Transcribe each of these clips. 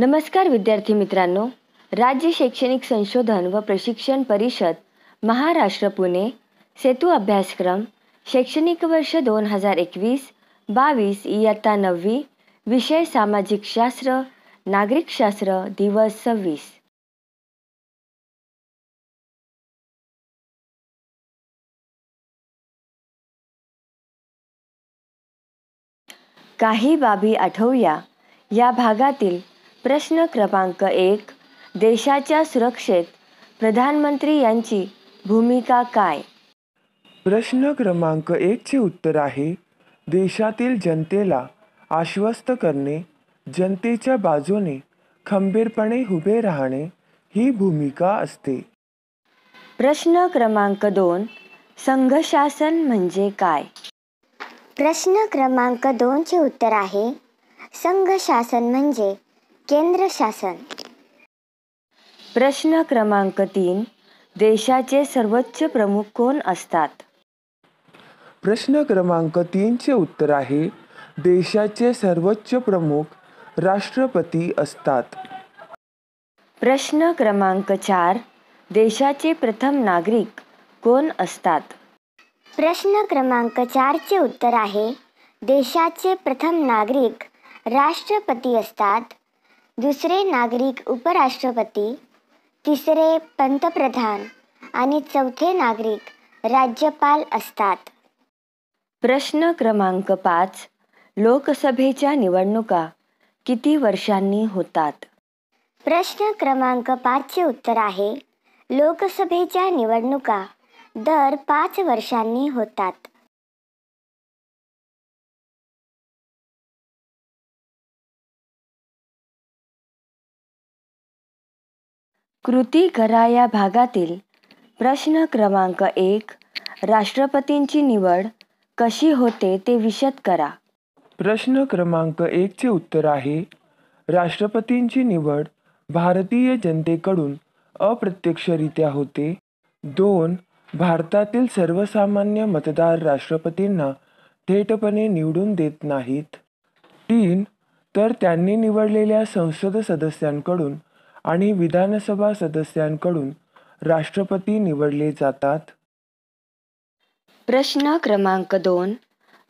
नमस्कार विद्यार्थी मित्रांनो राज्य शैक्षणिक संशोधन व प्रशिक्षण परिषद महाराष्ट्र पुणे सेतू अभ्यासक्रम शैक्षणिक वर्ष दोन हजार एकवीस बावीस इयत्ता नववी विषय सामाजिक शास्त्र शास्त्र दिवस सव्वीस काही बाबी आठवूया या भागातील प्रश्न क्रमांक एक देशाच्या सुरक्षेत प्रधानमंत्री यांची भूमिका काय प्रश्न क्रमांक चे उत्तर आहे देशातील जनतेला आश्वस्त करणे जनतेच्या बाजूने खंबीरपणे उभे राहणे ही भूमिका असते प्रश्न क्रमांक दोन संघशासन म्हणजे काय प्रश्न क्रमांक दोनचे उत्तर आहे संघशासन म्हणजे केंद्र शासन प्रश्न क्रमांक तीन देशाचे सर्वोच्च प्रमुख कोण असतात प्रश्न क्रमांक तीनचे उत्तर आहे देशाचे सर्वोच्च प्रमुख राष्ट्रपती असतात प्रश्न क्रमांक चार देशाचे प्रथम नागरिक कोण असतात प्रश्न क्रमांक चारचे उत्तर आहे देशाचे प्रथम नागरिक राष्ट्रपती असतात दुसरे नागरिक उपराष्ट्रपती तिसरे पंतप्रधान आणि चौथे नागरिक राज्यपाल असतात प्रश्न क्रमांक पाच लोकसभेच्या निवडणुका किती वर्षांनी होतात प्रश्न क्रमांक पाचचे उत्तर आहे लोकसभेच्या निवडणुका दर पाच वर्षांनी होतात कृती करा या भागातील प्रश्न क्रमांक एक राष्ट्रपतींची निवड कशी होते ते विशद करा प्रश्न क्रमांक एकचे उत्तर आहे राष्ट्रपतींची निवड भारतीय जनतेकडून अप्रत्यक्षरित्या होते दोन भारतातील सर्वसामान्य मतदार राष्ट्रपतींना थेटपणे निवडून देत नाहीत तीन तर त्यांनी निवडलेल्या संसद सदस्यांकडून आणि विधानसभा सदस्यांकडून राष्ट्रपती निवडले जातात प्रश्न क्रमांक दोन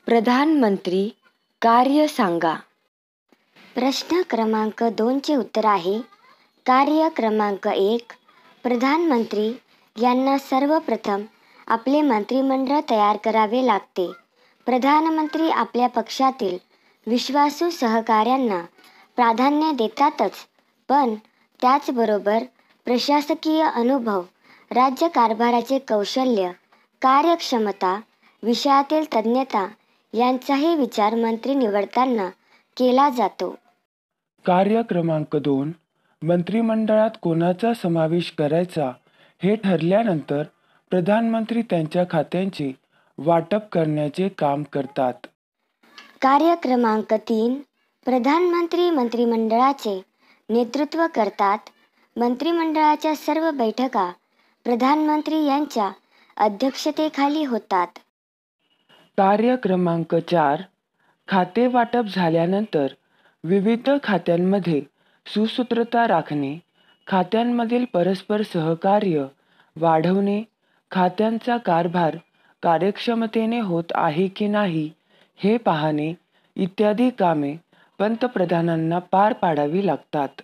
प्रधानमंत्री कार्य सांगा प्रश्न क्रमांक दोनचे उत्तर आहे कार्य क्रमांक एक प्रधानमंत्री यांना सर्वप्रथम आपले मंत्रिमंडळ तयार करावे लागते प्रधानमंत्री आपल्या पक्षातील विश्वासू सहकाऱ्यांना प्राधान्य देतातच पण त्याचबरोबर प्रशासकीय अनुभव राज्य कारभाराचे कौशल्य कार्यक्षमता विषयातील तज्ज्ञता यांचाही विचार मंत्री निवडताना केला जातो कार्य क्रमांक दोन मंत्रिमंडळात कोणाचा समावेश करायचा हे ठरल्यानंतर प्रधानमंत्री त्यांच्या खात्यांचे वाटप करण्याचे काम करतात कार्य क्रमांक तीन प्रधानमंत्री मंत्रिमंडळाचे नेतृत्व करतात मंत्रिमंडळाच्या सर्व बैठका प्रधानमंत्री यांच्या अध्यक्षतेखाली होतात कार्य क्रमांक चार खाते वाटप झाल्यानंतर विविध खात्यांमध्ये सुसूत्रता राखणे खात्यांमधील परस्पर सहकार्य वाढवणे खात्यांचा कारभार कार्यक्षमतेने होत आहे की नाही हे पाहणे इत्यादी कामे पंतप्रधानांना पार पाडावी लागतात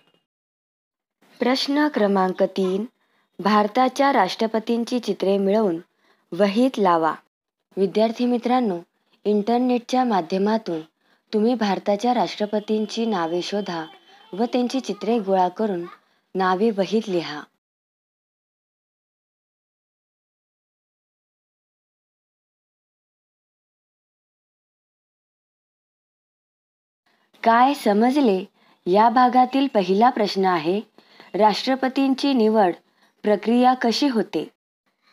प्रश्न क्रमांक तीन भारताच्या राष्ट्रपतींची चित्रे मिळवून वहीत लावा विद्यार्थी मित्रांनो इंटरनेटच्या माध्यमातून तुम्ही भारताच्या राष्ट्रपतींची नावे शोधा व त्यांची चित्रे गोळा करून नावे वहीत लिहा काय समजले या भागातील पहिला प्रश्न आहे राष्ट्रपतींची निवड प्रक्रिया कशी होते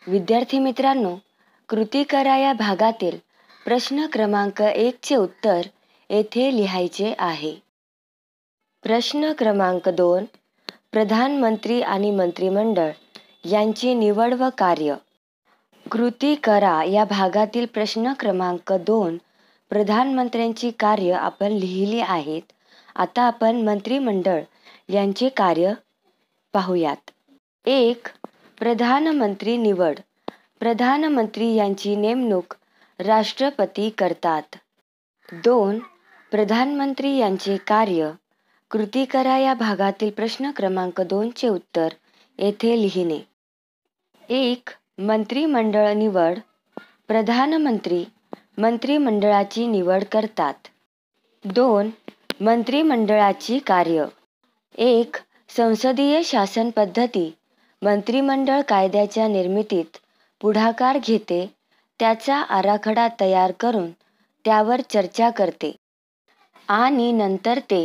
विद्यार्थी मित्रांनो कृती करा या भागातील प्रश्न क्रमांक चे उत्तर येथे लिहायचे आहे प्रश्न क्रमांक दोन प्रधानमंत्री आणि मंत्रिमंडळ यांची निवड व कार्य कृती करा या भागातील प्रश्न क्रमांक दोन प्रधानमंत्र्यांची कार्य आपण लिहिली आहेत आता आपण मंत्रिमंडळ यांचे कार्य पाहूयात एक प्रधानमंत्री निवड प्रधानमंत्री यांची नेमणूक राष्ट्रपती करतात दोन प्रधानमंत्री यांचे कार्य कृती करा या भागातील प्रश्न क्रमांक दोनचे उत्तर येथे लिहिणे एक मंत्रिमंडळ निवड प्रधानमंत्री मंत्रिमंडळाची निवड करतात दोन मंत्रिमंडळाची कार्य एक संसदीय शासन पद्धती मंत्रिमंडळ कायद्याच्या निर्मितीत पुढाकार घेते त्याचा आराखडा तयार करून त्यावर चर्चा करते आणि नंतर ते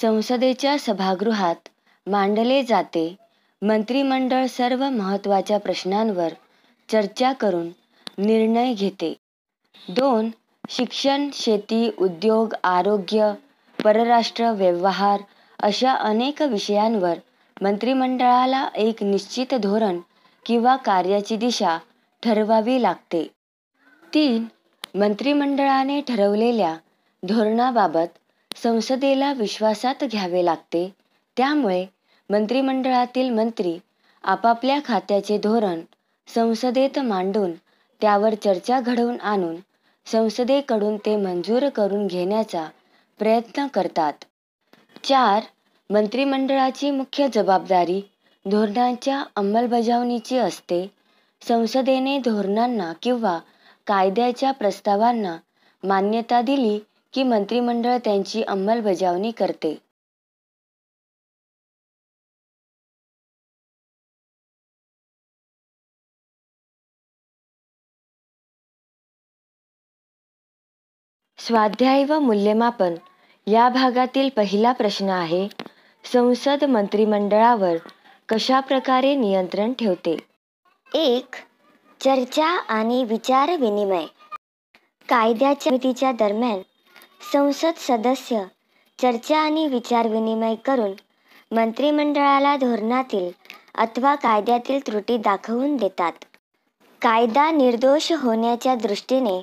संसदेच्या सभागृहात मांडले जाते मंत्रिमंडळ सर्व महत्त्वाच्या प्रश्नांवर चर्चा करून निर्णय घेते दोन शिक्षण शेती उद्योग आरोग्य परराष्ट्र व्यवहार अशा अनेक विषयांवर मंत्रिमंडळाला एक निश्चित धोरण किंवा कार्याची दिशा ठरवावी लागते तीन मंत्रिमंडळाने ठरवलेल्या धोरणाबाबत संसदेला विश्वासात घ्यावे लागते त्यामुळे मंत्रिमंडळातील मंत्री आपापल्या खात्याचे धोरण संसदेत मांडून त्यावर चर्चा घडवून आणून संसदेकडून ते मंजूर करून घेण्याचा प्रयत्न करतात चार मंत्रिमंडळाची मुख्य जबाबदारी धोरणांच्या अंमलबजावणीची असते संसदेने धोरणांना किंवा कायद्याच्या प्रस्तावांना मान्यता दिली की मंत्रिमंडळ त्यांची अंमलबजावणी करते स्वाध्याय व मूल्यमापन या भागातील पहिला प्रश्न आहे संसद मंत्रिमंडळावर कशा प्रकारे नियंत्रण ठेवते एक चर्चा आणि विचारविनिमय कायद्याच्या समितीच्या दरम्यान संसद सदस्य चर्चा आणि विचारविनिमय करून मंत्रिमंडळाला धोरणातील अथवा कायद्यातील त्रुटी दाखवून देतात कायदा निर्दोष होण्याच्या दृष्टीने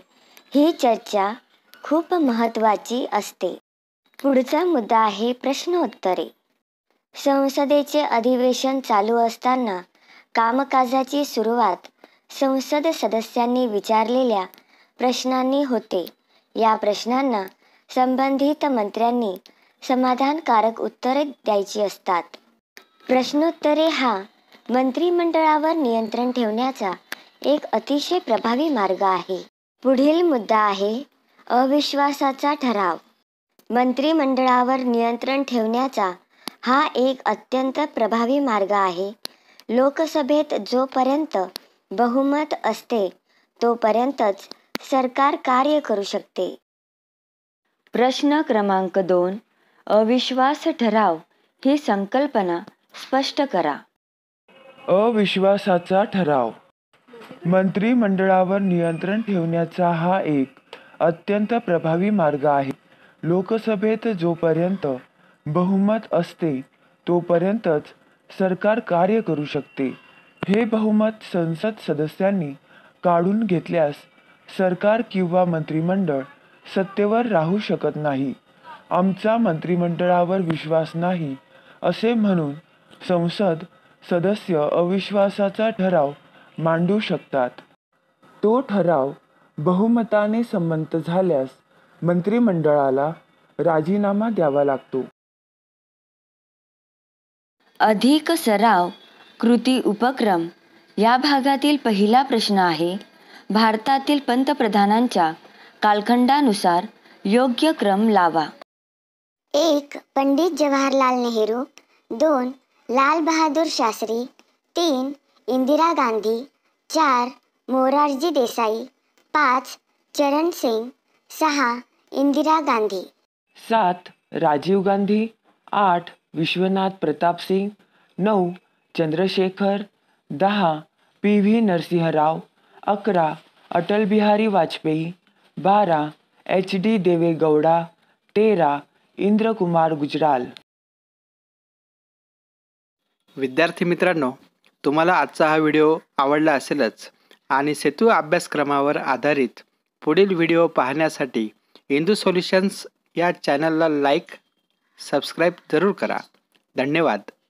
ही चर्चा खूप महत्त्वाची असते पुढचा मुद्दा आहे प्रश्नोत्तरे संसदेचे अधिवेशन चालू असताना कामकाजाची सुरुवात संसद सदस्यांनी विचारलेल्या प्रश्नांनी होते या प्रश्नांना संबंधित मंत्र्यांनी समाधानकारक उत्तरे द्यायची असतात प्रश्नोत्तरे हा मंत्रिमंडळावर नियंत्रण ठेवण्याचा एक अतिशय प्रभावी मार्ग आहे पुढील मुद्दा आहे अविश्वासाचा ठराव मंत्रिमंडळावर नियंत्रण ठेवण्याचा हा एक अत्यंत प्रभावी मार्ग आहे लोकसभेत जोपर्यंत बहुमत असते तोपर्यंतच सरकार कार्य करू शकते प्रश्न क्रमांक दोन अविश्वास ठराव ही संकल्पना स्पष्ट करा अविश्वासाचा ठराव मंत्रिमंडळावर नियंत्रण ठेवण्याचा हा एक अत्यंत प्रभावी मार्ग आहे लोकसभेत जोपर्यंत बहुमत असते तोपर्यंतच सरकार कार्य करू शकते हे बहुमत संसद सदस्यांनी काढून घेतल्यास सरकार किंवा मंत्रिमंडळ सत्तेवर राहू शकत नाही आमचा मंत्रिमंडळावर विश्वास नाही असे म्हणून संसद सदस्य अविश्वासाचा ठराव मांडू शकतात तो ठराव बहुमताने संमत झाल्यास मंत्रिमंडळाला राजीनामा द्यावा लागतो अधिक सराव कृती उपक्रम या भागातील पहिला प्रश्न आहे भारतातील पंतप्रधानांच्या कालखंडानुसार योग्य क्रम लावा एक पंडित जवाहरलाल नेहरू दोन लाल बहादूर शास्त्री तीन इंदिरा गांधी चार मोरारजी देसाई पाच चरण सिंग सहा इंदिरा गांधी सात राजीव गांधी आठ विश्वनाथ प्रताप सिंग नऊ चंद्रशेखर दहा पी व्ही नरसिंहराव अकरा बिहारी वाजपेयी बारा एच डी देवेगौडा तेरा इंद्रकुमार गुजराल विद्यार्थी मित्रांनो तुम्हाला आजचा हा व्हिडिओ आवडला असेलच आणि सेतू अभ्यासक्रमावर आधारित पुढील व्हिडिओ पाहण्यासाठी इंदू सोल्युशन्स या चॅनलला लाईक सबस्क्राईब जरूर करा धन्यवाद